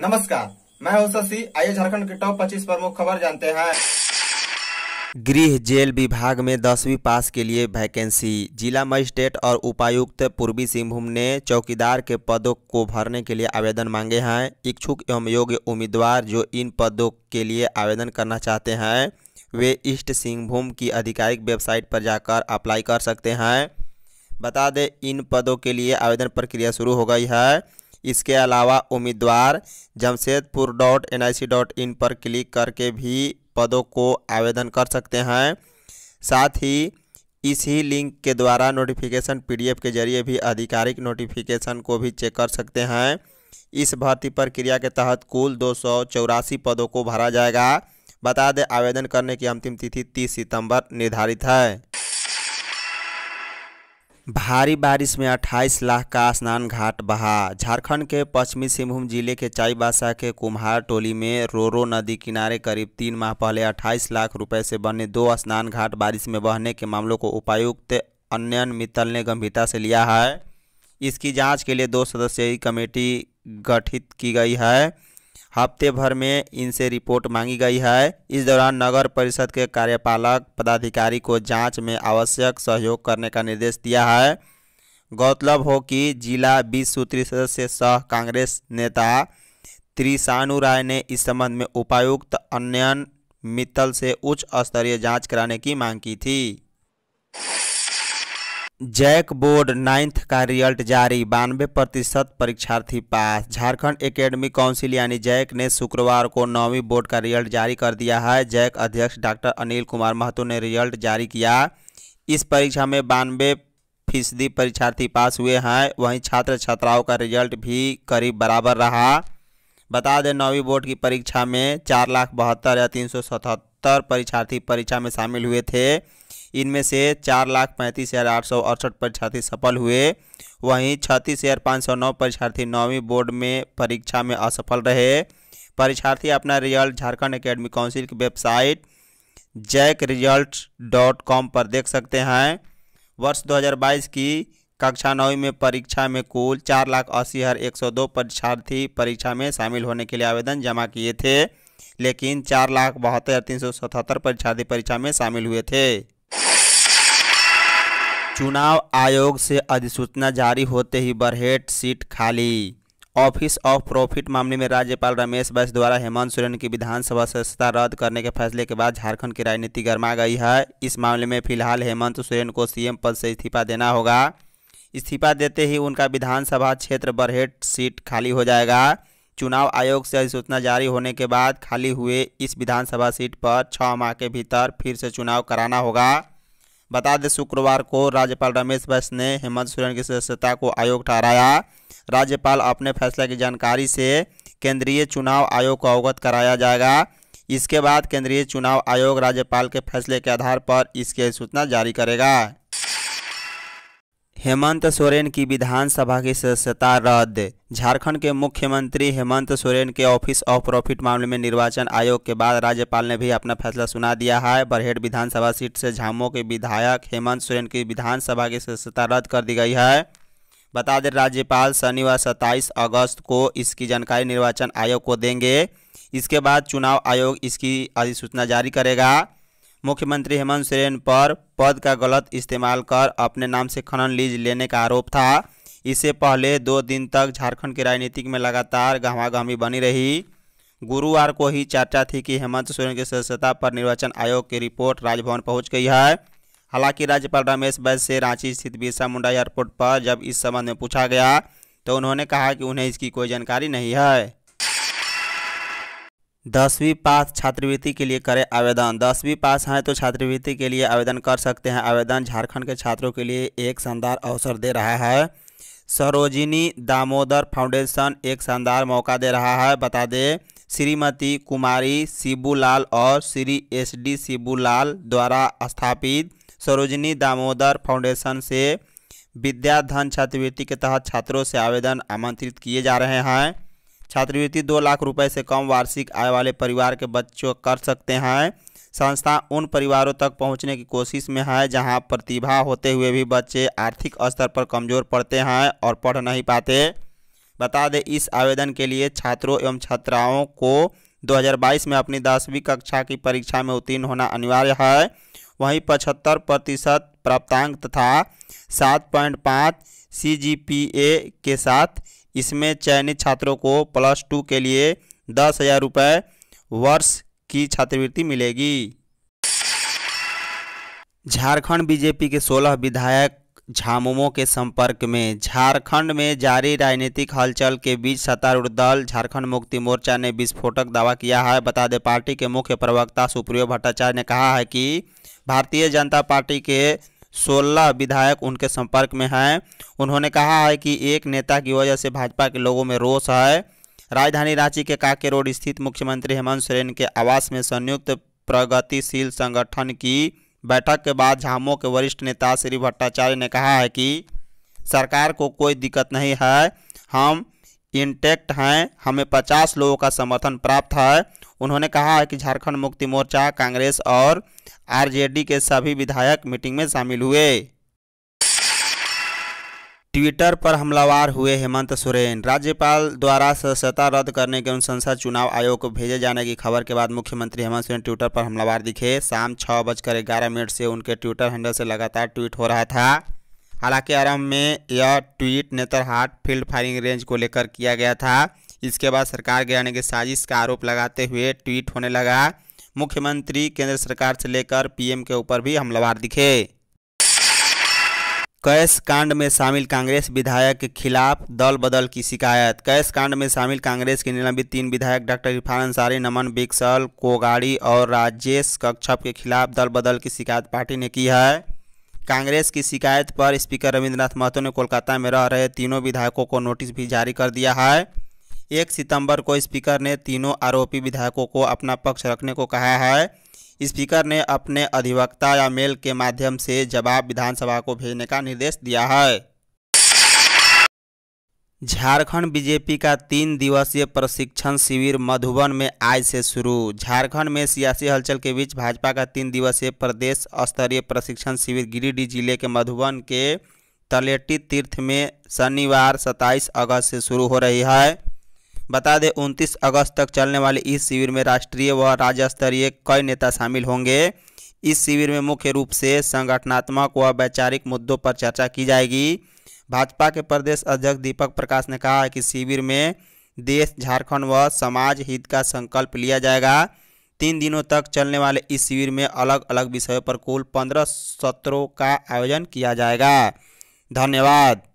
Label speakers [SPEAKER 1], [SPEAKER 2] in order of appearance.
[SPEAKER 1] नमस्कार मैं हूं शशि आइए झारखंड के टॉप 25 प्रमुख खबर जानते हैं गृह जेल विभाग में दसवीं पास के लिए वैकेंसी जिला मजिस्ट्रेट और उपायुक्त पूर्वी सिंहभूम ने चौकीदार के पदों को भरने के लिए आवेदन मांगे हैं इच्छुक एवं योग्य उम्मीदवार जो इन पदों के लिए आवेदन करना चाहते हैं वे ईस्ट सिंहभूम की आधिकारिक वेबसाइट पर जाकर अप्लाई कर सकते हैं बता दें इन पदों के लिए आवेदन प्रक्रिया शुरू हो गई है इसके अलावा उम्मीदवार Jamshedpur dot N I C dot in पर क्लिक करके भी पदों को आवेदन कर सकते हैं साथ ही इसी लिंक के द्वारा नोटिफिकेशन पीडीएफ के जरिए भी आधिकारिक नोटिफिकेशन को भी चेक कर सकते हैं इस भर्ती प्रक्रिया के तहत कुल दो पदों को भरा जाएगा बता दें आवेदन करने की अंतिम तिथि 30 सितंबर निर्धारित है भारी बारिश में 28 लाख का स्नान घाट बहा झारखंड के पश्चिमी सिंहभूम जिले के चाईबासा के कुम्हार टोली में रोरो नदी किनारे करीब तीन माह पहले 28 लाख रुपए से बने दो स्नान घाट बारिश में बहने के मामलों को उपायुक्त अन्यन मित्तल ने गंभीरता से लिया है इसकी जांच के लिए दो सदस्यीय कमेटी गठित की गई है हफ्ते भर में इनसे रिपोर्ट मांगी गई है इस दौरान नगर परिषद के कार्यपालक पदाधिकारी को जांच में आवश्यक सहयोग करने का निर्देश दिया है गौरतलब हो कि जिला बीस सूत्री सदस्य सह कांग्रेस नेता त्रिशानु राय ने इस संबंध में उपायुक्त अन्यन मित्तल से उच्च स्तरीय जांच कराने की मांग की थी जैक बोर्ड नाइन्थ का रिजल्ट जारी बानवे प्रतिशत परीक्षार्थी पास झारखंड एकेडमी काउंसिल यानी जैक ने शुक्रवार को नौवीं बोर्ड का रिजल्ट जारी कर दिया है जैक अध्यक्ष डॉक्टर अनिल कुमार महतो ने रिजल्ट जारी किया इस परीक्षा में बानवे फीसदी परीक्षार्थी पास हुए हैं वहीं छात्र छात्राओं का रिजल्ट भी करीब बराबर रहा बता दें नौवीं बोर्ड की परीक्षा में चार लाख बहत्तर या तीन सौ सतहत्तर परीक्षार्थी परीक्षा में शामिल हुए थे इनमें से चार लाख पैंतीस हज़ार आठ सौ अड़सठ परीक्षार्थी सफल हुए वहीं छत्तीस हज़ार पाँच सौ नौ परीक्षार्थी नौवीं बोर्ड में परीक्षा में असफल रहे परीक्षार्थी अपना रिजल्ट झारखंड एकेडमी काउंसिल की website JAC result dot com पर देख सकते हैं वर्ष 2022 की कक्षा नौवीं में परीक्षा में कुल चार लाख अस्सी हज़ार एक सौ दो परीक्षार्थी परीक्षा में शामिल होने के लिए आवेदन जमा किए थे लेकिन चार लाख बहत्तर तीन सौ सतहत्तर परीक्षार्थी परीक्षा में शामिल हुए थे चुनाव आयोग से अधिसूचना जारी होते ही बरहेट सीट खाली ऑफिस ऑफ प्रॉफिट मामले में राज्यपाल रमेश बैस द्वारा हेमंत सोरेन की विधानसभा सदस्यता रद्द करने के फैसले के बाद झारखंड की राजनीति गर्मा गई है इस मामले में फिलहाल हेमंत सोरेन को सीएम पद से इस्तीफा देना होगा इस्तीफा देते ही उनका विधानसभा क्षेत्र बरहेट सीट खाली हो जाएगा चुनाव आयोग से अधिसूचना जारी होने के बाद खाली हुए इस विधानसभा सीट पर छः माह के भीतर फिर से चुनाव कराना होगा बता दें शुक्रवार को राज्यपाल रमेश बैस ने हेमंत सोरेन की सदस्यता को आयोग ठहराया राज्यपाल अपने फैसले की जानकारी से केंद्रीय चुनाव आयोग को अवगत कराया जाएगा इसके बाद केंद्रीय चुनाव आयोग राज्यपाल के फैसले के आधार पर इसकी सूचना जारी करेगा हेमंत सोरेन की विधानसभा की सदस्यता रद्द झारखंड के मुख्यमंत्री हेमंत सोरेन के ऑफिस ऑफ प्रॉफिट मामले में निर्वाचन आयोग के बाद राज्यपाल ने भी अपना फैसला सुना दिया है बरहेड़ विधानसभा सीट से झामो के विधायक हेमंत सोरेन की विधानसभा की सदस्यता रद्द कर दी गई है बता दें राज्यपाल शनिवार सत्ताईस अगस्त को इसकी जानकारी निर्वाचन आयोग को देंगे इसके बाद चुनाव आयोग इसकी अधिसूचना जारी करेगा मुख्यमंत्री हेमंत सोरेन पर पद का गलत इस्तेमाल कर अपने नाम से खनन लीज लेने का आरोप था इससे पहले दो दिन तक झारखंड की राजनीति में लगातार गहमागहमी बनी रही गुरुवार को ही चर्चा थी कि हेमंत सोरेन की सदस्यता पर निर्वाचन आयोग की रिपोर्ट राजभवन पहुंच गई है हालांकि राज्यपाल रमेश बैस से रांची स्थित बिरसा मुंडा एयरपोर्ट पर जब इस संबंध में पूछा गया तो उन्होंने कहा कि उन्हें इसकी कोई जानकारी नहीं है दसवीं पास छात्रवृत्ति के लिए करें आवेदन दसवीं पास हैं तो छात्रवृत्ति के लिए आवेदन कर सकते हैं आवेदन झारखंड के छात्रों के लिए एक शानदार अवसर दे रहा है सरोजिनी दामोदर फाउंडेशन एक शानदार मौका दे रहा है बता दें श्रीमती कुमारी शिबूलाल और श्री एस डी शिबूलाल द्वारा स्थापित सरोजिनी दामोदर फाउंडेशन से विद्याधन छात्रवृत्ति के तहत छात्रों से आवेदन आमंत्रित किए जा रहे हैं छात्रवृत्ति दो लाख रुपए से कम वार्षिक आय वाले परिवार के बच्चों कर सकते हैं संस्था उन परिवारों तक पहुंचने की कोशिश में है जहां प्रतिभा होते हुए भी बच्चे आर्थिक स्तर पर कमजोर पड़ते हैं और पढ़ नहीं पाते बता दें इस आवेदन के लिए छात्रों एवं छात्राओं को 2022 में अपनी दसवीं कक्षा की परीक्षा में उत्तीर्ण होना अनिवार्य है वहीं पचहत्तर प्रतिशत प्राप्तांक तथा सात पॉइंट पाँच सी के साथ इसमें चयनित छात्रों को प्लस टू के लिए दस हज़ार रुपये वर्ष की छात्रवृत्ति मिलेगी झारखंड बीजेपी के 16 विधायक झामुमो के संपर्क में झारखंड में जारी राजनीतिक हलचल के बीच सत्तारूढ़ दल झारखंड मुक्ति मोर्चा ने विस्फोटक दावा किया है बता दें पार्टी के मुख्य प्रवक्ता सुप्रियो भट्टाचार्य ने कहा है कि भारतीय जनता पार्टी के सोलह विधायक उनके संपर्क में हैं उन्होंने कहा है कि एक नेता की वजह से भाजपा के लोगों में रोष है राजधानी रांची के काके रोड स्थित मुख्यमंत्री हेमंत सोरेन के आवास में संयुक्त प्रगतिशील संगठन की बैठक के बाद झामो के वरिष्ठ नेता श्री भट्टाचार्य ने कहा है कि सरकार को कोई दिक्कत नहीं है हम इंटेक्ट हैं हमें 50 लोगों का समर्थन प्राप्त है उन्होंने कहा है कि झारखंड मुक्ति मोर्चा कांग्रेस और आरजेडी के सभी विधायक मीटिंग में शामिल हुए ट्विटर पर हमलावार हुए हेमंत सोरेन राज्यपाल द्वारा सदस्यता रद्द करने के अनुशंसा चुनाव आयोग को भेजे जाने की खबर के बाद मुख्यमंत्री हेमंत सोरेन ट्विटर पर हमलावार दिखे शाम छः बजकर ग्यारह मिनट से उनके ट्विटर हैंडल से लगातार ट्वीट हो रहा था हालांकि आरंभ में यह tweet Netarhat field firing range को लेकर किया गया था इसके बाद सरकार गिराने की साजिश का आरोप लगाते हुए ट्वीट होने लगा मुख्यमंत्री केंद्र सरकार से लेकर पीएम के ऊपर भी हमलावार दिखे कैश कांड में शामिल कांग्रेस विधायक के खिलाफ दल बदल की शिकायत कैश कांड में शामिल कांग्रेस के निलंबित तीन विधायक डॉक्टर इरफान अंसारी नमन बिक्सल कोगाड़ी और राजेश कक्षप के खिलाफ दल बदल की शिकायत पार्टी ने की है कांग्रेस की शिकायत पर स्पीकर रविंद्रनाथ महतो ने कोलकाता में रह रहे तीनों विधायकों को नोटिस भी जारी कर दिया है एक सितंबर को स्पीकर ने तीनों आरोपी विधायकों को अपना पक्ष रखने को कहा है स्पीकर ने अपने अधिवक्ता या मेल के माध्यम से जवाब विधानसभा को भेजने का निर्देश दिया है झारखंड बीजेपी का तीन दिवसीय प्रशिक्षण शिविर मधुबन में आज से शुरू झारखंड में सियासी हलचल के बीच भाजपा का तीन दिवसीय प्रदेश स्तरीय प्रशिक्षण शिविर गिरिडीह जिले के मधुबन के तलेटी तीर्थ में शनिवार 27 अगस्त से शुरू हो रही है बता दें उनतीस अगस्त तक चलने वाले इस शिविर में राष्ट्रीय व राज्य स्तरीय कई नेता शामिल होंगे इस शिविर में मुख्य रूप से संगठनात्मक व वैचारिक मुद्दों पर चर्चा की जाएगी भाजपा के प्रदेश अध्यक्ष दीपक प्रकाश ने कहा है कि शिविर में देश झारखंड व समाज हित का संकल्प लिया जाएगा तीन दिनों तक चलने वाले इस शिविर में अलग अलग विषयों पर कुल पंद्रह सत्रों का आयोजन किया जाएगा धन्यवाद